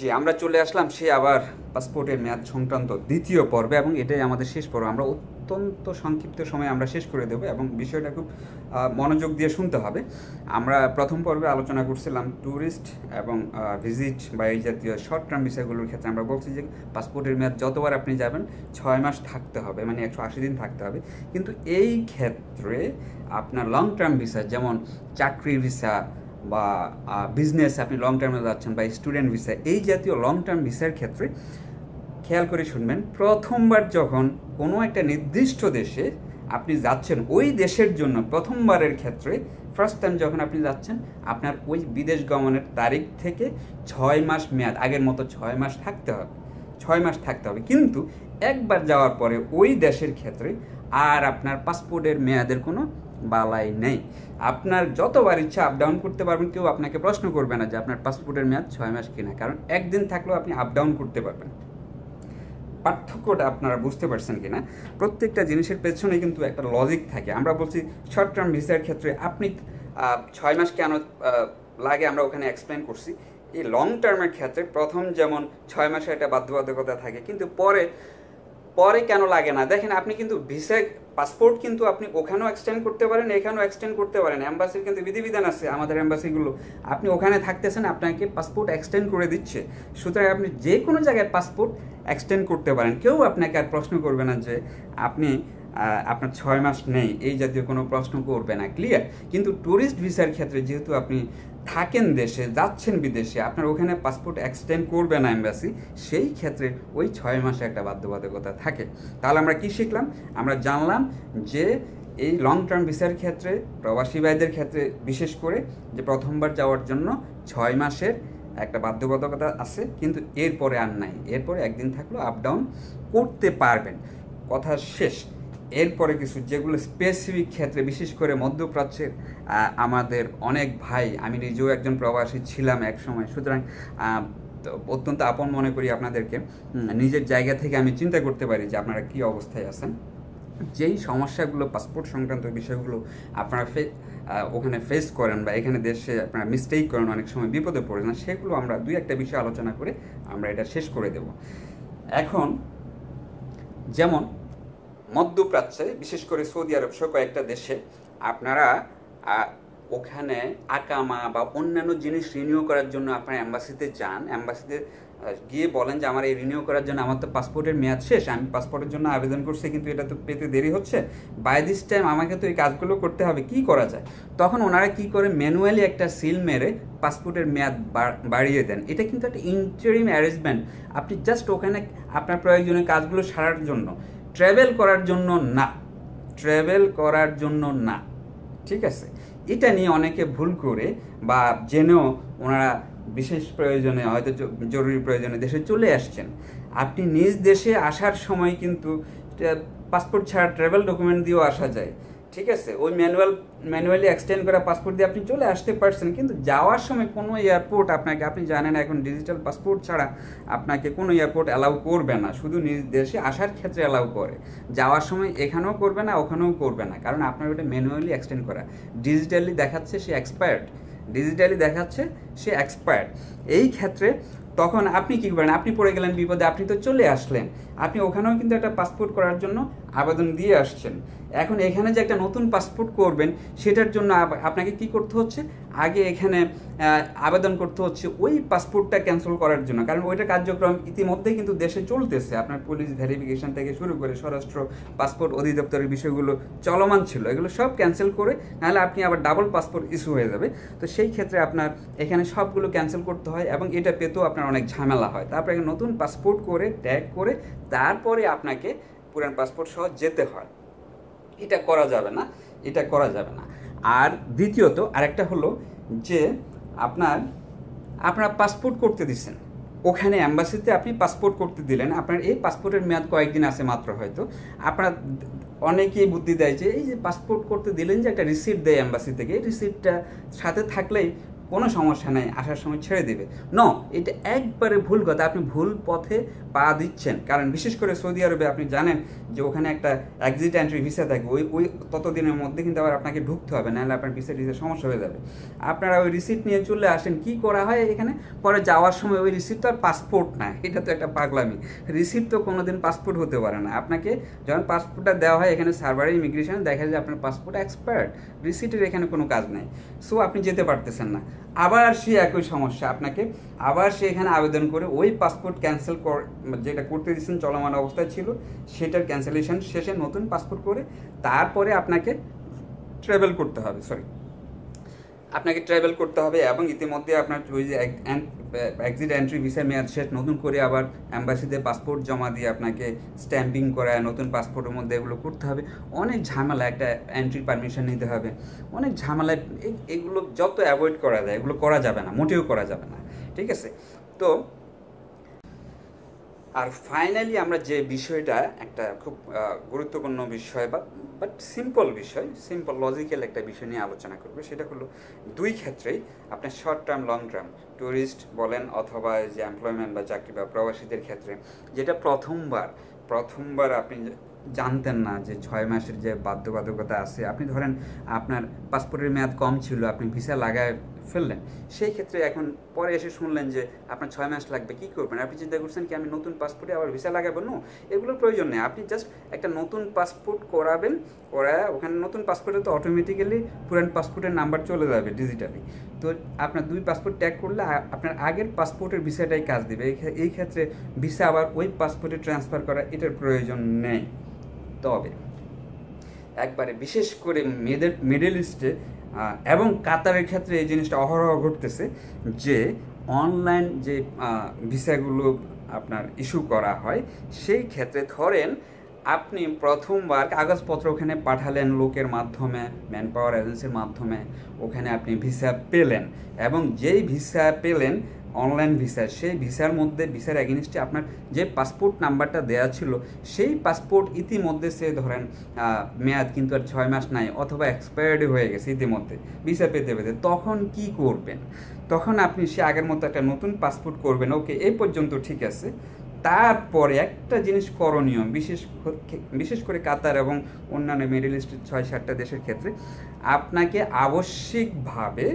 জি আমরা চলে আসলাম সে আবার পাসপোর্টের মেয়াদ সংক্রান্ত দ্বিতীয় পর্বে এবং এটাই আমাদের শেষ পর্ব আমরা অত্যন্ত সংক্ষিপ্ত সময়ে আমরা শেষ করে দেবো এবং বিষয়টা খুব মনোযোগ দিয়ে শুনতে হবে আমরা প্রথম পর্বে আলোচনা করছিলাম ট্যুরিস্ট এবং ভিজিট বা এই জাতীয় শর্ট টার্ম বিষয়গুলোর ক্ষেত্রে আমরা বলছি যে পাসপোর্টের মেয়াদ যতবার আপনি যাবেন ছয় মাস থাকতে হবে মানে একশো আশি দিন থাকতে হবে কিন্তু এই ক্ষেত্রে আপনার লং টার্ম ভিসা যেমন চাকরি ভিসা বা বিজনেস আপনি লং টার্মে যাচ্ছেন বা স্টুডেন্ট ভিসা এই জাতীয় লং টার্ম ভিসার ক্ষেত্রে খেয়াল করে শুনবেন প্রথমবার যখন কোনো একটা নির্দিষ্ট দেশে আপনি যাচ্ছেন ওই দেশের জন্য প্রথমবারের ক্ষেত্রে ফার্স্ট টাইম যখন আপনি যাচ্ছেন আপনার ওই বিদেশ গমনের তারিখ থেকে ছয় মাস মেয়াদ আগের মতো ছয় মাস থাকতে হবে ছয় মাস থাকতে হবে কিন্তু একবার যাওয়ার পরে ওই দেশের ক্ষেত্রে আর আপনার পাসপোর্টের মেয়াদের কোনো বালাই নেই আপনার যতবার ইচ্ছা আপ ডাউন করতে পারবেন কেউ আপনাকে প্রশ্ন করবে না যে আপনার পাসপোর্টের মেয়াদ ছয় মাস কিনা কারণ একদিন থাকলেও আপনি আপ ডাউন করতে পারবেন পার্থক্যটা আপনারা বুঝতে পারছেন কিনা প্রত্যেকটা জিনিসের পেছনে কিন্তু একটা লজিক থাকে আমরা বলছি শর্ট টার্ম ভিসার ক্ষেত্রে আপনি ছয় মাস কেন লাগে আমরা ওখানে এক্সপ্লেন করছি এই লং টার্মের ক্ষেত্রে প্রথম যেমন ছয় মাসে একটা বাধ্যবাধকতা থাকে কিন্তু পরে পরে কেন লাগে না দেখেন আপনি কিন্তু ভিসা পাসপোর্ট কিন্তু আপনি ওখানেও এক্সটেন্ড করতে পারেন এখানেও এক্সটেন্ড করতে পারেন অ্যাম্বাসির কিন্তু বিধিবিধান আছে আমাদের অ্যাম্বাসিগুলো আপনি ওখানে থাকতেছেন আপনাকে পাসপোর্ট এক্সটেন্ড করে দিচ্ছে সুতরাং আপনি যে কোনো জায়গায় পাসপোর্ট এক্সটেন্ড করতে পারেন কেউ আপনাকে আর প্রশ্ন করবে না যে আপনি আপনার ছয় মাস নেই এই জাতীয় কোনো প্রশ্ন করবে না ক্লিয়ার কিন্তু ট্যুরিস্ট ভিসার ক্ষেত্রে যেহেতু আপনি থাকেন দেশে যাচ্ছেন বিদেশে আপনার ওখানে পাসপোর্ট এক্সটেন্ড করবে না এম্বাসি সেই ক্ষেত্রে ওই ছয় মাসে একটা বাধ্যবাধকতা থাকে তাহলে আমরা কি শিখলাম আমরা জানলাম যে এই লং টার্ম ভিসার ক্ষেত্রে প্রবাসী ভাইদের ক্ষেত্রে বিশেষ করে যে প্রথমবার যাওয়ার জন্য ছয় মাসের একটা বাধ্যবাধকতা আছে কিন্তু এরপরে আর নাই এরপরে একদিন থাকলো আপ ডাউন করতে পারবেন কথা শেষ এরপরে কিছু যেগুলো স্পেসিফিক ক্ষেত্রে বিশেষ করে মধ্যপ্রাচ্যের আমাদের অনেক ভাই আমি নিজেও একজন প্রবাসী ছিলাম এক সময় সুতরাং অত্যন্ত আপন মনে করি আপনাদেরকে নিজের জায়গা থেকে আমি চিন্তা করতে পারি যে আপনারা কী অবস্থায় আছেন যেই সমস্যাগুলো পাসপোর্ট সংক্রান্ত বিষয়গুলো আপনারা ফে ওখানে ফেস করেন বা এখানে দেশে আপনারা মিস্টেক করেন অনেক সময় বিপদে পড়েন সেগুলো আমরা দুই একটা বিষয় আলোচনা করে আমরা এটা শেষ করে দেব এখন যেমন মধ্যপ্রাচ্যে বিশেষ করে সৌদি আরব সহ কয়েকটা দেশে আপনারা ওখানে আকামা বা অন্যান্য জিনিস রিনিউ করার জন্য আপনারা অ্যাম্বাসিতে যান অ্যাম্বাসিতে গিয়ে বলেন যে আমার এই রিনিউ করার জন্য আমার তো পাসপোর্টের মেয়াদ শেষ আমি পাসপোর্টের জন্য আবেদন করছি কিন্তু এটা তো পেতে দেরি হচ্ছে বাই দিস টাইম আমাকে তো এই কাজগুলো করতে হবে কি করা যায় তখন ওনারা কি করে ম্যানুয়ালি একটা সিল মেরে পাসপোর্টের মেয়াদ বাড়িয়ে দেন এটা কিন্তু একটা ইন্টারিম অ্যারেঞ্জমেন্ট আপনি জাস্ট ওখানে আপনার প্রয়োজনীয় কাজগুলো সারার জন্য ট্রাভেল করার জন্য না ট্রাভেল করার জন্য না ঠিক আছে এটা নিয়ে অনেকে ভুল করে বা জেনেও ওনারা বিশেষ প্রয়োজনে হয়তো জরুরি প্রয়োজনে দেশে চলে আসছেন আপনি নিজ দেশে আসার সময় কিন্তু পাসপোর্ট ছাড়া ট্রাভেল ডকুমেন্ট দিয়েও আসা যায় ঠিক আছে ওই ম্যানুয়াল ম্যানুয়ালি এক্সটেন্ড করা পাসপোর্ট দিয়ে আপনি চলে আসতে পারছেন কিন্তু যাওয়ার সময় কোনো এয়ারপোর্ট আপনাকে আপনি জানেন এখন ডিজিটাল পাসপোর্ট ছাড়া আপনাকে কোনো এয়ারপোর্ট অ্যালাউ করবে না শুধু নিজ দেশে আসার ক্ষেত্রে অ্যালাউ করে যাওয়ার সময় এখানেও করবে না ওখানেও করবে না কারণ আপনার ওটা ম্যানুয়ালি এক্সটেন্ড করা ডিজিটালি দেখাচ্ছে সে এক্সপায়ার্ড ডিজিটালি দেখাচ্ছে সে এক্সপায়ার্ড এই ক্ষেত্রে তখন আপনি কী করবেন আপনি পড়ে গেলেন বিপদে আপনি তো চলে আসলেন আপনি ওখানেও কিন্তু একটা পাসপোর্ট করার জন্য আবেদন দিয়ে আসছেন এখন এখানে যে একটা নতুন পাসপোর্ট করবেন সেটার জন্য আপনাকে কি করতে হচ্ছে আগে এখানে আবেদন করতে হচ্ছে ওই পাসপোর্টটা ক্যান্সেল করার জন্য কারণ ওইটা কার্যক্রম ইতিমধ্যেই কিন্তু দেশে চলতেছে আপনার পুলিশ ভেরিফিকেশন থেকে শুরু করে স্বরাষ্ট্র পাসপোর্ট অধিদপ্তরের বিষয়গুলো চলমান ছিল এগুলো সব ক্যান্সেল করে নাহলে আপনি আবার ডাবল পাসপোর্ট ইস্যু হয়ে যাবে তো সেই ক্ষেত্রে আপনার এখানে সবগুলো ক্যান্সেল করতে হয় এবং এটা পেতেও আপনার অনেক ঝামেলা হয় তারপরে নতুন পাসপোর্ট করে ট্যাগ করে তারপরে আপনাকে পুরান পাসপোর্ট সহ যেতে হয় এটা করা যাবে না এটা করা যাবে না আর দ্বিতীয়ত আরেকটা হলো যে আপনার আপনার পাসপোর্ট করতে দিচ্ছেন ওখানে অ্যাম্বাসিতে আপনি পাসপোর্ট করতে দিলেন আপনার এই পাসপোর্টের মেয়াদ কয়েকদিন আছে মাত্র হয়তো আপনার অনেকেই বুদ্ধি দেয় যে এই যে পাসপোর্ট করতে দিলেন যে একটা রিসিপ্ট দেয় অ্যাম্বাসি থেকে এই রিসিপ্টটা সাথে থাকলেই কোনো সমস্যা নাই আসার সময় ছেড়ে দেবে ন এটা একবারে ভুল কথা আপনি ভুল পথে পা দিচ্ছেন কারণ বিশেষ করে সৌদি আরবে আপনি জানেন যে ওখানে একটা অ্যাক্সিট এন্ট্রি ভিসা থাকে ওই ওই ততদিনের মধ্যে কিন্তু আবার আপনাকে ঢুকতে হবে নাহলে আপনার ভিসা টিসা সমস্যা হয়ে যাবে আপনারা ওই রিসিপ্ট নিয়ে চলে আসেন কি করা হয় এখানে পরে যাওয়ার সময় ওই রিসিপ্ট তো আর পাসপোর্ট না এটা তো একটা পাগলামি রিসিপ্ট তো কোনোদিন পাসপোর্ট হতে পারে না আপনাকে যখন পাসপোর্টটা দেওয়া হয় এখানে সার্ভারে ইমিগ্রেশন দেখা যায় আপনার পাসপোর্ট এক্সপায়ার্ড রিসিপ্টের এখানে কোনো কাজ নেই সো আপনি যেতে পারতেছেন না আবার সে একই সমস্যা আপনাকে আবার সে এখানে আবেদন করে ওই পাসপোর্ট ক্যান্সেল যেটা করতে দিয়েছেন চলমান অবস্থায় ছিল সেটার ক্যান্সেলেশন শেষে নতুন পাসপোর্ট করে তারপরে আপনাকে ট্রাভেল করতে হবে সরি আপনাকে ট্রাভেল করতে হবে এবং ইতিমধ্যে আপনার ওই যে এক্সিট এন্ট্রি ভিসার মেয়াদ শেষ নতুন করে আবার অ্যাম্বাসিতে পাসপোর্ট জমা দিয়ে আপনাকে স্ট্যাম্পিং করায় নতুন পাসপোর্টের মধ্যে এগুলো করতে হবে অনেক ঝামেলা একটা এন্ট্রি পারমিশন নিতে হবে অনেক ঝামেলা এগুলো যত অ্যাভয়েড করা যায় এগুলো করা যাবে না মোটেও করা যাবে না ঠিক আছে তো আর ফাইনালি আমরা যে বিষয়টা একটা খুব গুরুত্বপূর্ণ বিষয় বা বাট সিম্পল বিষয় সিম্পল লজিক্যাল একটা বিষয় নিয়ে আলোচনা করবো সেটা হলো দুই ক্ষেত্রেই আপনার short term long term tourist বলেন অথবা যে এমপ্লয়মেন্ট বা চাকরি বা প্রবাসীদের ক্ষেত্রে যেটা প্রথমবার প্রথমবার আপনি জানতেন না যে ছয় মাসের যে বাধ্যবাধকতা আছে আপনি ধরেন আপনার পাসপোর্টের মেয়াদ কম ছিল আপনি ভিসা লাগায় ফেললেন সেই ক্ষেত্রে এখন পরে এসে শুনলেন যে আপনার ছয় মাস লাগবে কী করবেন আপনি চিন্তা করছেন কি আমি নতুন পাসপোর্টে আবার ভিসা লাগাবো না এগুলোর প্রয়োজন নেই আপনি জাস্ট একটা নতুন পাসপোর্ট করাবেন করা ওখানে নতুন পাসপোর্টে তো অটোমেটিক্যালি পুরান পাসপোর্টের নাম্বার চলে যাবে ডিজিটালি তো আপনার দুই পাসপোর্ট ট্যাগ করলে আপনার আগের পাসপোর্টের ভিসাটাই কাজ দেবে এই ক্ষেত্রে ভিসা আবার ওই পাসপোর্টে ট্রান্সফার করা এটার প্রয়োজন নেই তবে একবারে বিশেষ করে মেয়েদের মিডল ইস্টে হ্যাঁ, এবং কাতারের ক্ষেত্রে এই জিনিসটা অহরহ ঘটতেছে যে অনলাইন যে ভিসাগুলো আপনার ইস্যু করা হয় সেই ক্ষেত্রে ধরেন আপনি প্রথমবার কাগজপত্র ওখানে পাঠালেন লোকের মাধ্যমে ম্যান পাওয়ার এজেন্সির মাধ্যমে ওখানে আপনি ভিসা পেলেন এবং যেই ভিসা পেলেন অনলাইন ভিসা সেই ভিসার মধ্যে ভিসার অ্যাগেনিস্টে আপনার যে পাসপোর্ট নাম্বারটা দেওয়া ছিল সেই পাসপোর্ট ইতিমধ্যে সে ধরেন মেয়াদ কিন্তু আর ছয় মাস নাই অথবা এক্সপায়ার্ড হয়ে গেছে ইতিমধ্যে ভিসা পেতে পেতে তখন কি করবেন তখন আপনি সে আগের মতো একটা নতুন পাসপোর্ট করবেন ওকে এই পর্যন্ত ঠিক আছে তারপরে একটা জিনিস করণীয় বিশেষ বিশেষ করে কাতার এবং অন্যান্য মিডিল ইস্টের ছয় সাতটা দেশের ক্ষেত্রে আপনাকে আবশ্যিকভাবে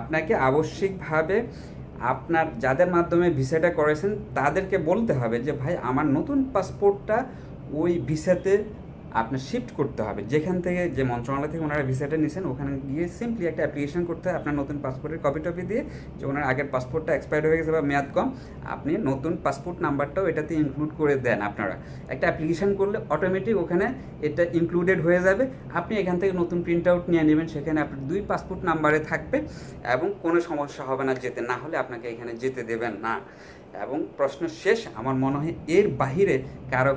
আপনাকে আবশ্যিকভাবে আপনার যাদের মাধ্যমে ভিসাটা করেছেন তাদেরকে বলতে হবে যে ভাই আমার নতুন পাসপোর্টটা ওই ভিসাতে আপনার শিফট করতে হবে যেখান থেকে যে মন্ত্রণালয় থেকে ওনারা ভিসাটা নিয়েছেন ওখানে গিয়ে সিম্পলি একটা অ্যাপ্লিকেশন করতে হয় আপনার নতুন পাসপোর্টের কপি টপি দিয়ে যে ওনার আগের পাসপোর্টটা এক্সপায়ার হয়ে গেছে বা মেয়াদ কম আপনি নতুন পাসপোর্ট নাম্বারটাও এটাতে ইনক্লুড করে দেন আপনারা একটা অ্যাপ্লিকেশন করলে অটোমেটিক ওখানে এটা ইনক্লুডেড হয়ে যাবে আপনি এখান থেকে নতুন প্রিন্ট আউট নিয়ে নেবেন সেখানে আপনার দুই পাসপোর্ট নাম্বারে থাকবে এবং কোনো সমস্যা হবে না যেতে না হলে আপনাকে এখানে যেতে দেবেন না এবং প্রশ্ন শেষ আমার মনে হয় এর বাহিরে কারো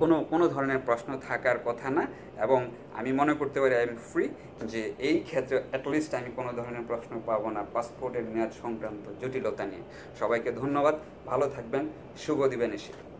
কোনো কোনো ধরনের প্রশ্ন থাকার কথা না এবং আমি মনে করতে পারি আই এম ফ্রি যে এই ক্ষেত্রে অ্যাটলিস্ট আমি কোনো ধরনের প্রশ্ন পাবো না পাসপোর্টের মেয়াদ সংক্রান্ত জটিলতা নিয়ে সবাইকে ধন্যবাদ ভালো থাকবেন শুভ দিবেন এসে